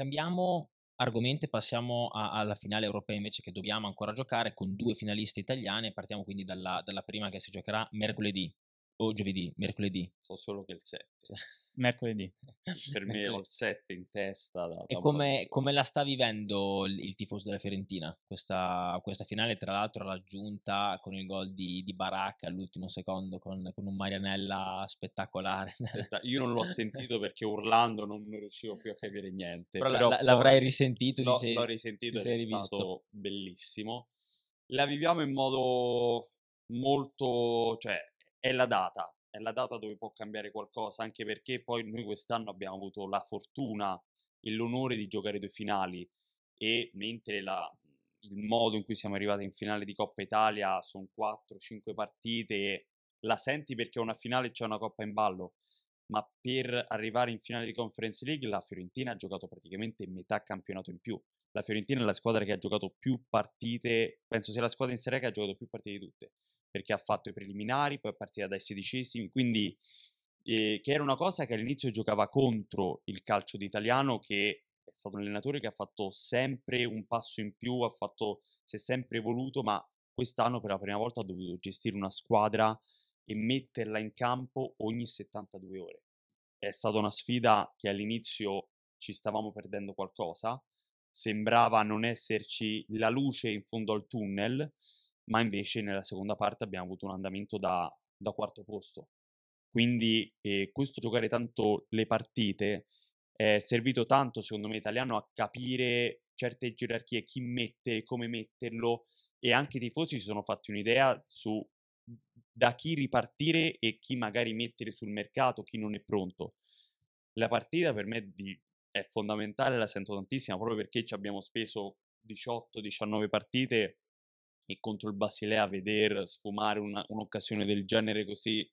Cambiamo argomento e passiamo a, alla finale europea invece che dobbiamo ancora giocare con due finaliste italiane. Partiamo quindi dalla, dalla prima che si giocherà mercoledì o giovedì, mercoledì. So solo che il 7. Mercoledì. per me mercoledì. ho il 7 in testa. Da, da e come, come, la sta vivendo il, il tifoso della Fiorentina? Questa, questa, finale, tra l'altro, raggiunta con il gol di, di Baracca all'ultimo secondo, con, con, un Marianella spettacolare. Io non l'ho sentito perché urlando non, riuscivo più a capire niente. Però, Però la, l'avrai risentito? No, sei, l'ho risentito ed è rivisto. stato bellissimo. La viviamo in modo molto... Cioè, è la data, è la data dove può cambiare qualcosa, anche perché poi noi quest'anno abbiamo avuto la fortuna e l'onore di giocare due finali e mentre la, il modo in cui siamo arrivati in finale di Coppa Italia sono 4-5 partite, la senti perché una finale c'è una coppa in ballo, ma per arrivare in finale di Conference League la Fiorentina ha giocato praticamente metà campionato in più. La Fiorentina è la squadra che ha giocato più partite, penso sia la squadra in Serie che ha giocato più partite di tutte perché ha fatto i preliminari, poi è partita dai sedicesimi, quindi eh, che era una cosa che all'inizio giocava contro il calcio d'italiano che è stato un allenatore che ha fatto sempre un passo in più, ha fatto, si è sempre evoluto, ma quest'anno per la prima volta ha dovuto gestire una squadra e metterla in campo ogni 72 ore. È stata una sfida che all'inizio ci stavamo perdendo qualcosa, sembrava non esserci la luce in fondo al tunnel ma invece nella seconda parte abbiamo avuto un andamento da, da quarto posto. Quindi eh, questo giocare tanto le partite è servito tanto, secondo me, italiano a capire certe gerarchie, chi mette, come metterlo e anche i tifosi si sono fatti un'idea su da chi ripartire e chi magari mettere sul mercato, chi non è pronto. La partita per me di, è fondamentale, la sento tantissima proprio perché ci abbiamo speso 18-19 partite e contro il Basilea veder sfumare una, un'occasione del genere così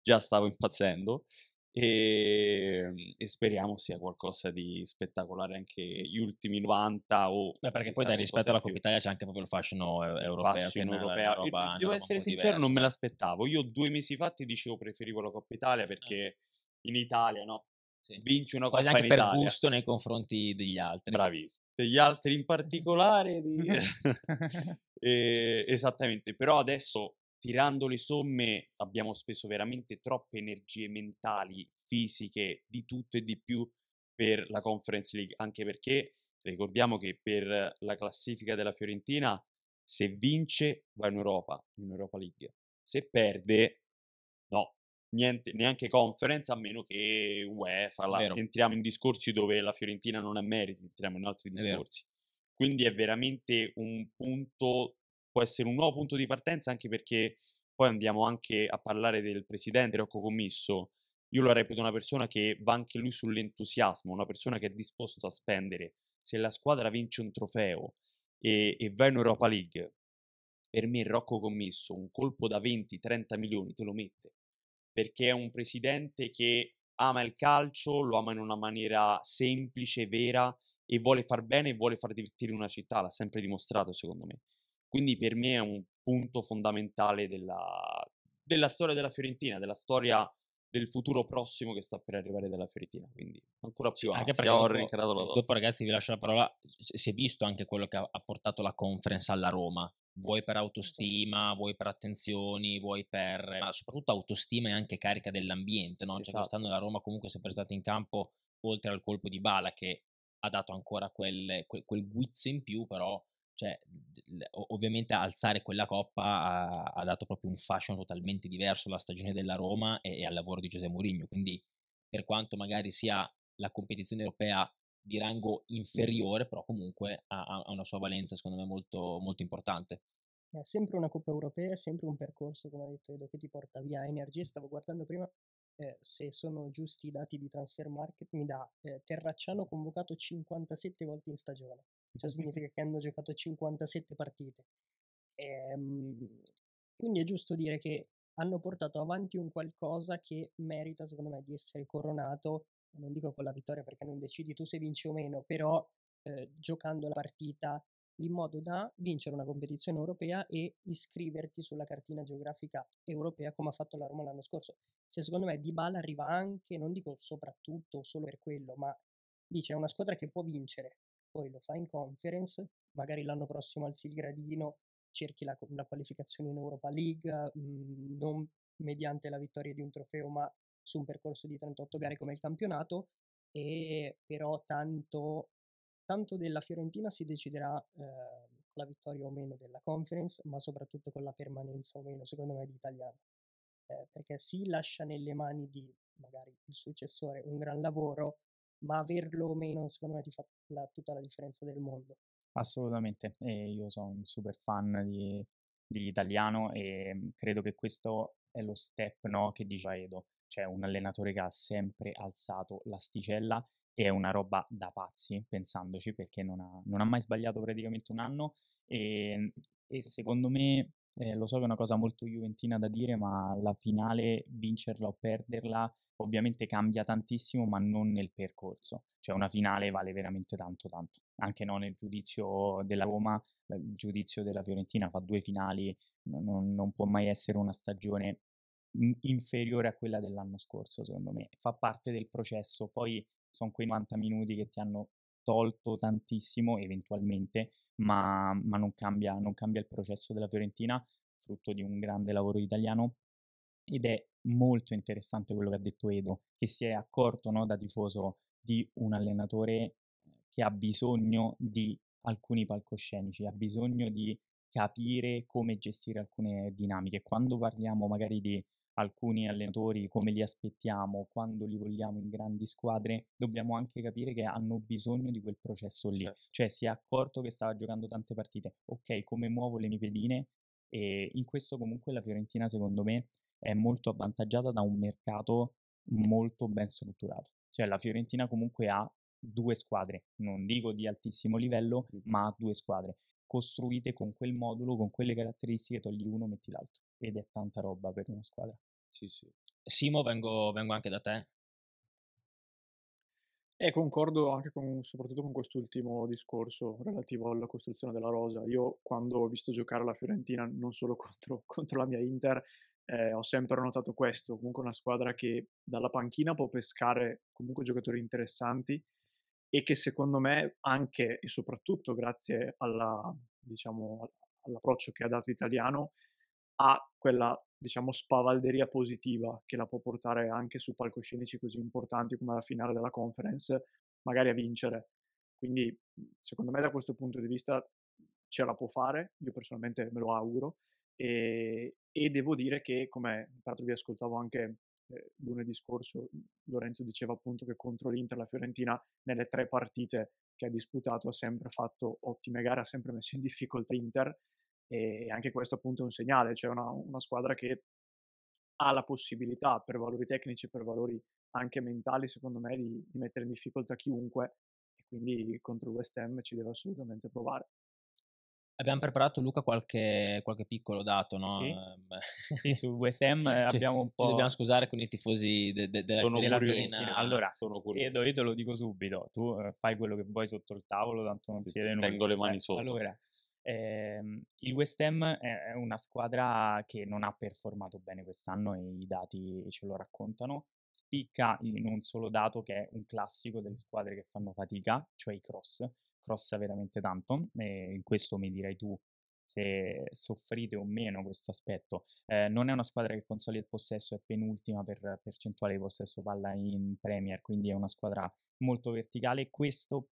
già stavo impazzendo e, ehm, e, speriamo sia qualcosa di spettacolare anche gli ultimi 90 o Beh, perché poi dai, rispetto alla Coppa Italia c'è anche proprio il fascino europeo, fascino europeo. Roba, devo essere sincero diversa. non me l'aspettavo io due mesi fa ti dicevo preferivo la Coppa Italia eh. perché eh. in Italia no sì. vinci una cosa anche per Italia. gusto nei confronti degli altri. Bravissimo. Degli altri in particolare. Di... eh, esattamente, però adesso tirando le somme abbiamo speso veramente troppe energie mentali, fisiche, di tutto e di più per la Conference League, anche perché ricordiamo che per la classifica della Fiorentina se vince va in Europa, in Europa League. Se perde, no, niente, neanche conference, a meno che UEFA, la, entriamo in discorsi dove la Fiorentina non ha meriti, entriamo in altri discorsi. È Quindi è veramente un punto, può essere un nuovo punto di partenza, anche perché poi andiamo anche a parlare del presidente Rocco Commisso. Io lo reputo una persona che va anche lui sull'entusiasmo, una persona che è disposto a spendere. Se la squadra vince un trofeo e, e va in Europa League, per me Rocco Commisso un colpo da 20-30 milioni te lo mette perché è un presidente che ama il calcio, lo ama in una maniera semplice, vera e vuole far bene e vuole far divertire una città, l'ha sempre dimostrato secondo me. Quindi per me è un punto fondamentale della, della storia della Fiorentina, della storia del futuro prossimo che sta per arrivare dalla Fiorentina. Quindi ancora più anche perché dopo, dopo, ragazzi vi lascio la parola, si è visto anche quello che ha, ha portato la conference alla Roma, vuoi per autostima, vuoi per attenzioni, vuoi per... ma soprattutto autostima e anche carica dell'ambiente, no? Cioè esatto. quest'anno la Roma comunque è sempre stata in campo oltre al colpo di bala che ha dato ancora quel, quel, quel guizzo in più, però cioè, ovviamente alzare quella coppa ha, ha, dato proprio un fashion totalmente diverso alla stagione della Roma e, e al lavoro di Giuseppe Mourinho, quindi per quanto magari sia la competizione europea di rango inferiore, però comunque ha, ha una sua valenza secondo me molto, molto importante. È sempre una Coppa Europea, è sempre un percorso, come ha detto Edo, che ti porta via energia. Stavo guardando prima eh, se sono giusti i dati di Transfer Market, mi dà eh, Terracciano convocato 57 volte in stagione, cioè significa che hanno giocato 57 partite. Ehm, quindi è giusto dire che hanno portato avanti un qualcosa che merita, secondo me, di essere coronato non dico con la vittoria perché non decidi tu se vinci o meno, però eh, giocando la partita in modo da vincere una competizione europea e iscriverti sulla cartina geografica europea come ha fatto la Roma l'anno scorso. Cioè, secondo me Dybala arriva anche, non dico soprattutto solo per quello, ma dice è una squadra che può vincere, poi lo fa in conference, magari l'anno prossimo alzi il gradino, cerchi la, la qualificazione in Europa League, mh, mm, non mediante la vittoria di un trofeo, ma su un percorso di 38 gare come il campionato e però tanto, tanto della Fiorentina si deciderà eh, con la vittoria o meno della conference, ma soprattutto con la permanenza o meno, secondo me, di Italiano. Eh, perché si lascia nelle mani di magari il successore un gran lavoro, ma averlo o meno, secondo me, ti fa la, tutta la differenza del mondo. Assolutamente, e io sono un super fan di, italiano e credo che questo è lo step no, che diceva Edo c'è cioè, un allenatore che ha sempre alzato l'asticella e è una roba da pazzi, pensandoci, perché non ha, non ha mai sbagliato praticamente un anno e, ehm, e secondo me, eh, lo so che è una cosa molto juventina da dire, ma la finale, vincerla o perderla, ovviamente cambia tantissimo, ma non nel percorso. Cioè una finale vale veramente tanto, tanto. Anche no, nel giudizio della Roma, il giudizio della Fiorentina fa due finali, non, non può mai essere una stagione inferiore a quella dell'anno scorso, secondo me. Fa parte del processo, poi sono quei 90 minuti che ti hanno tolto tantissimo, eventualmente, ma, ma non, cambia, non cambia il processo della Fiorentina, frutto di un grande lavoro italiano. Ed è molto interessante quello che ha detto Edo, che si è accorto no, da tifoso di un allenatore che ha bisogno di alcuni palcoscenici, ha bisogno di capire come gestire alcune dinamiche. Quando parliamo magari di alcuni allenatori come li aspettiamo, quando li vogliamo in grandi squadre, dobbiamo anche capire che hanno bisogno di quel processo lì. Certo. Cioè si è accorto che stava giocando tante partite, ok, come muovo le mie pedine e in questo comunque la Fiorentina secondo me è molto avvantaggiata da un mercato molto ben strutturato. Cioè la Fiorentina comunque ha due squadre, non dico di altissimo livello, ma ha due squadre costruite con quel modulo, con quelle caratteristiche, togli uno, metti l'altro. Ed è tanta roba per una squadra. Sì, sì. Simo, vengo, vengo anche da te. E eh, concordo anche con, soprattutto con quest'ultimo discorso relativo alla costruzione della rosa. Io quando ho visto giocare la Fiorentina, non solo contro, contro la mia Inter, eh, ho sempre notato questo, comunque una squadra che dalla panchina può pescare comunque giocatori interessanti e che secondo me anche e soprattutto grazie alla, diciamo, all'approccio che ha dato Italiano ha quella diciamo, spavalderia positiva che la può portare anche su palcoscenici così importanti come la finale della conference, magari a vincere. Quindi, secondo me, da questo punto di vista ce la può fare, io personalmente me lo auguro, e, e devo dire che, come tra l'altro vi ascoltavo anche eh, lunedì scorso, Lorenzo diceva appunto che contro l'Inter la Fiorentina nelle tre partite che ha disputato ha sempre fatto ottime gare, ha sempre messo in difficoltà l'Inter e anche questo appunto è un segnale, cioè una, una squadra che ha la possibilità per valori tecnici e per valori anche mentali, secondo me, di, di, mettere in difficoltà chiunque e quindi contro il West Ham ci deve assolutamente provare. Abbiamo preparato Luca qualche, qualche piccolo dato, no? Sì, ehm, sì su West Ham eh, abbiamo un po'... Ci dobbiamo scusare con i tifosi de, de, de, sono della Torina. Eh, allora, sono Edo, io te lo dico subito, tu eh, fai quello che vuoi sotto il tavolo, tanto non sì, ti sì, Tengo le mani sopra. Allora, eh, il West Ham è una squadra che non ha performato bene quest'anno e i dati ce lo raccontano. Spicca in un solo dato che è un classico delle squadre che fanno fatica, cioè i cross. Cross veramente tanto e in questo mi dirai tu se soffrite o meno questo aspetto. Eh, non è una squadra che consolida il possesso, è penultima per percentuale di possesso palla in Premier, quindi è una squadra molto verticale. Questo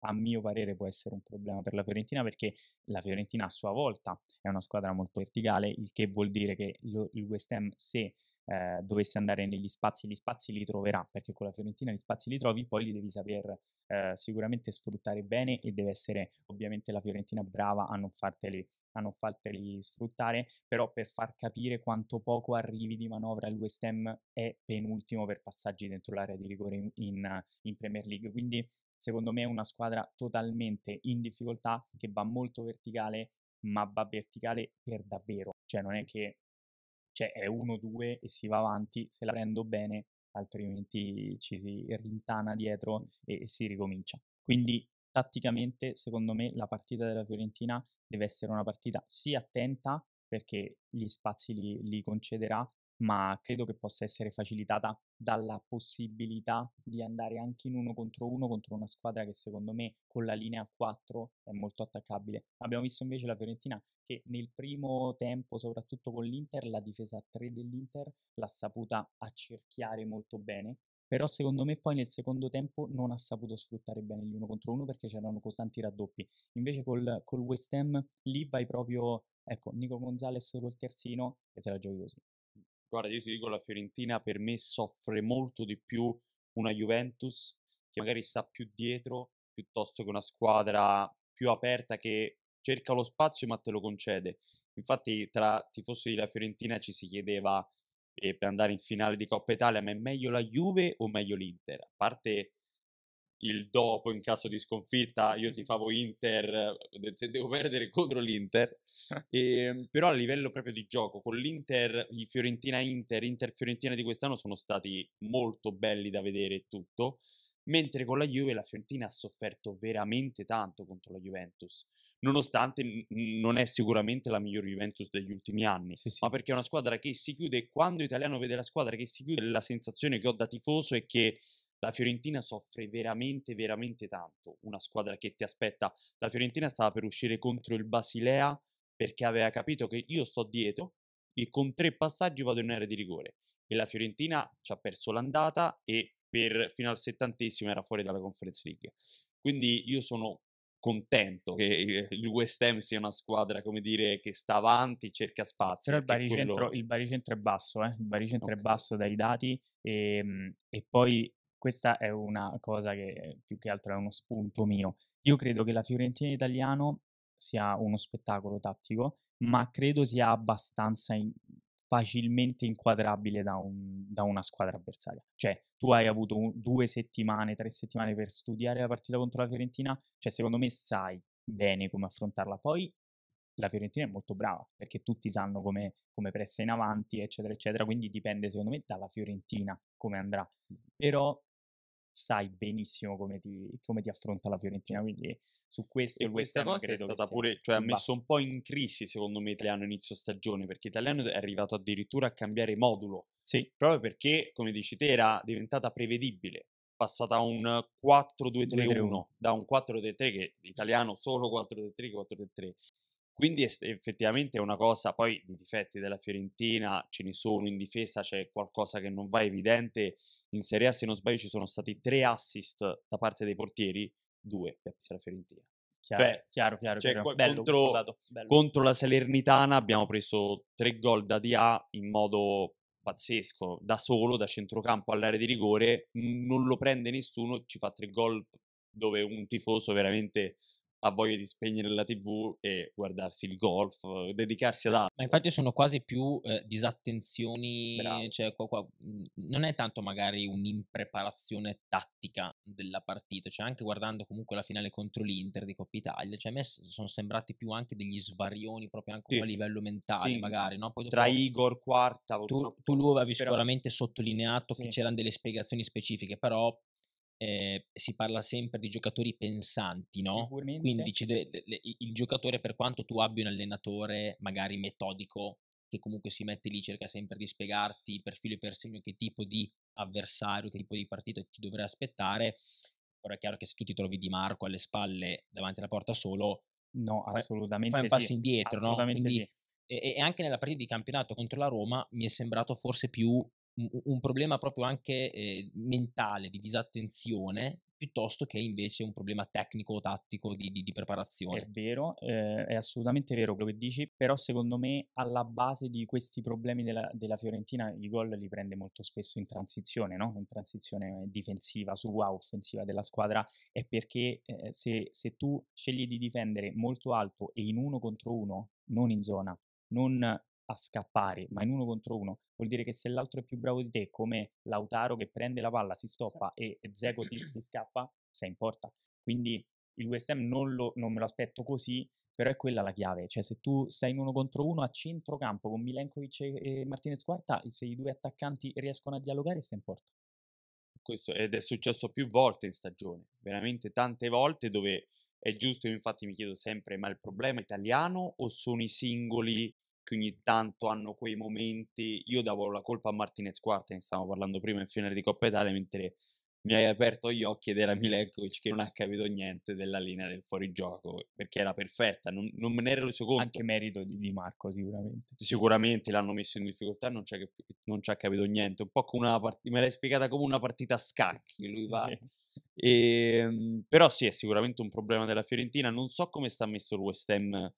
a mio parere può essere un problema per la Fiorentina perché la Fiorentina a sua volta è una squadra molto verticale, il che vuol dire che lo, il West Ham se eh, dovesse andare negli spazi, gli spazi li troverà, perché con la Fiorentina gli spazi li trovi, poi li devi saper eh, sicuramente sfruttare bene e deve essere ovviamente la Fiorentina brava a non, farteli, a non farteli sfruttare, però per far capire quanto poco arrivi di manovra il West Ham è penultimo per passaggi dentro l'area di rigore in, in, in Premier League, quindi secondo me è una squadra totalmente in difficoltà che va molto verticale ma va verticale per davvero, cioè non è che cioè è 1-2 e si va avanti, se la prendo bene, altrimenti ci si rintana dietro e, e si ricomincia. Quindi tatticamente, secondo me, la partita della Fiorentina deve essere una partita sia attenta perché gli spazi li, li concederà, ma credo che possa essere facilitata dalla possibilità di andare anche in uno contro uno contro una squadra che secondo me con la linea 4 è molto attaccabile. Abbiamo visto invece la Fiorentina che nel primo tempo, soprattutto con l'Inter, la difesa 3 dell'Inter l'ha saputa accerchiare molto bene, però secondo me poi nel secondo tempo non ha saputo sfruttare bene gli uno contro uno perché c'erano costanti raddoppi. Invece col, col West Ham lì vai proprio, ecco, Nico Gonzalez col terzino e te la giochi così. Guarda, io ti dico, la Fiorentina per me soffre molto di più una Juventus che magari sta più dietro piuttosto che una squadra più aperta che cerca lo spazio ma te lo concede. Infatti tra tifosi della Fiorentina ci si chiedeva eh, per andare in finale di Coppa Italia ma è meglio la Juve o meglio l'Inter? A parte il dopo in caso di sconfitta, io ti favo Inter, se cioè, devo perdere contro l'Inter, e, eh. ehm, però a livello proprio di gioco, con l'Inter, i Fiorentina-Inter, Inter-Fiorentina di quest'anno sono stati molto belli da vedere tutto, mentre con la Juve la Fiorentina ha sofferto veramente tanto contro la Juventus, nonostante n- non è sicuramente la migliore Juventus degli ultimi anni, sì, sì. ma perché è una squadra che si chiude, quando italiano vede la squadra che si chiude, la sensazione che ho da tifoso è che la Fiorentina soffre veramente, veramente tanto. Una squadra che ti aspetta. La Fiorentina stava per uscire contro il Basilea perché aveva capito che io sto dietro e con tre passaggi vado in area di rigore. E la Fiorentina ci ha perso l'andata e per, fino al settantesimo era fuori dalla Conference League. Quindi io sono contento che eh, il West Ham sia una squadra, come dire, che sta avanti, cerca spazio. Però il baricentro, quello... il baricentro è basso, eh? il baricentro okay. è basso dai dati e, ehm, e poi questa è una cosa che più che altro è uno spunto mio. Io credo che la Fiorentina in italiano sia uno spettacolo tattico, ma credo sia abbastanza in- facilmente inquadrabile da, un, da, una squadra avversaria. Cioè, tu hai avuto un, due settimane, tre settimane per studiare la partita contro la Fiorentina, cioè secondo me sai bene come affrontarla. Poi la Fiorentina è molto brava, perché tutti sanno come, come pressa in avanti, eccetera, eccetera, quindi dipende secondo me dalla Fiorentina come andrà. Però sai benissimo come ti, come ti affronta la Fiorentina. Quindi su questo e il West Ham credo è stata pure, cioè, ha messo un po' in crisi secondo me Italiano inizio stagione perché Italiano è arrivato addirittura a cambiare modulo. Sì. Proprio perché, come dici te, era diventata prevedibile passata a un 4-2-3-1 da un 4-3-3 che italiano solo 4-3-3 4-3-3 quindi est- effettivamente è una cosa, poi i difetti della Fiorentina ce ne sono in difesa, c'è qualcosa che non va evidente. In Serie A, se non sbaglio, ci sono stati tre assist da parte dei portieri, due per la Fiorentina. Cioè, chiaro, Beh, chiaro, chiaro, cioè, chiaro. Bello, contro, dato, contro, la Salernitana abbiamo preso tre gol da DA in modo pazzesco, da solo, da centrocampo all'area di rigore, non lo prende nessuno, ci fa tre gol dove un tifoso veramente ha voglia di spegnere la tv e guardarsi il golf, eh, dedicarsi ad altro. Ma infatti sono quasi più eh, disattenzioni, cioè qua, qua, non è tanto magari un'impreparazione tattica della partita, cioè anche guardando comunque la finale contro l'Inter di Coppa Italia, cioè a me sono sembrati più anche degli svarioni proprio anche sì. a livello mentale sì. magari, no? Poi Tra Igor, quarta... Tu, tu lo avevi però... sicuramente sottolineato sì. che c'erano delle spiegazioni specifiche, però eh, si parla sempre di giocatori pensanti, no? Quindi dici, de- de- il giocatore, per quanto tu abbia un allenatore magari metodico, che comunque si mette lì, cerca sempre di spiegarti per filo e per segno che tipo di avversario, che tipo di partita ti dovrai aspettare. Ora è chiaro che se tu ti trovi Di Marco alle spalle davanti alla porta solo, no, fai, assolutamente fai un passo sì. indietro, no? Quindi, sì. e, e anche nella partita di campionato contro la Roma mi è sembrato forse più un, problema proprio anche eh, mentale di disattenzione piuttosto che invece un problema tecnico o tattico di, di, di, preparazione. È vero, eh, è assolutamente vero quello che dici, però secondo me alla base di questi problemi della, della Fiorentina i gol li prende molto spesso in transizione, no? in transizione difensiva, su sua offensiva della squadra, è perché eh, se, se tu scegli di difendere molto alto e in uno contro uno, non in zona, non a scappare, ma in uno contro uno vuol dire che se l'altro è più bravo di te, come Lautaro che prende la palla, si stoppa e Zeko ti, ti scappa, sei in porta. Quindi il West Ham non, lo, non, me lo aspetto così, però è quella la chiave. Cioè, se tu stai in uno contro uno a centrocampo con Milenkovic e, e Martinez Quarta, se i due attaccanti riescono a dialogare, sei in porta. Questo, ed è successo più volte in stagione, veramente tante volte dove è giusto, infatti mi chiedo sempre, ma il problema è italiano o sono i singoli che ogni tanto hanno quei momenti. Io davo la colpa a Martinez Quarta, ne stavamo parlando prima in finale di Coppa Italia, mentre mi hai aperto gli occhi ed era Milenkovic che non ha capito niente della linea del fuorigioco perché era perfetta, non, non me ne ero reso conto. Anche merito di, di Marco, sicuramente. Sicuramente l'hanno messo in difficoltà, non ci ha capito niente. Un po' come una partita, me l'hai spiegata come una partita a scacchi. Lui va. e, ehm, però sì, è sicuramente un problema della Fiorentina. Non so come sta messo il West Ham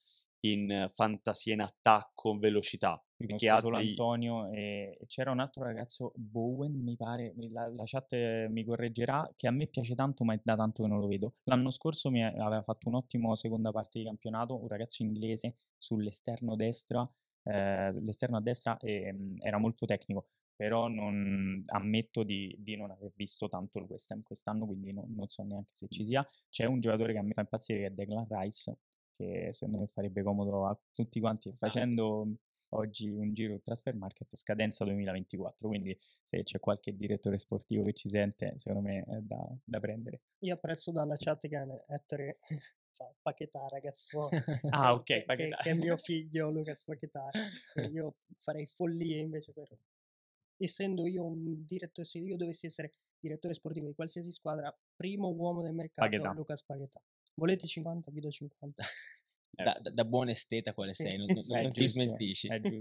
in fantasia in attacco, in velocità. Perché ha solo Antonio e... c'era un altro ragazzo, Bowen, mi pare, la, la, chat mi correggerà, che a me piace tanto ma è da tanto che non lo vedo. L'anno scorso mi aveva fatto un ottimo seconda parte di campionato, un ragazzo inglese sull'esterno destra, eh, l'esterno a destra eh, era molto tecnico però non, ammetto di, di, non aver visto tanto il West Ham quest'anno, quindi no, non so neanche se ci sia. C'è un giocatore che a me fa impazzire che è Declan Rice, perché secondo me farebbe comodo a tutti quanti esatto. facendo oggi un giro transfer market scadenza 2024 quindi se c'è qualche direttore sportivo che ci sente secondo me è da, da prendere io apprezzo dalla chat che Ettore cioè, Paquetà ragazzo ah ok che, Che, che, è mio figlio Lucas Pachetà cioè, io farei follie invece per essendo io un direttore se io dovessi essere direttore sportivo di qualsiasi squadra primo uomo del mercato Paquetà. Lucas Pachetà Volete 50, vi do 50. Eh, da, da, da, buon esteta quale sì, sei, non, non, non ti smentisci. È giusto.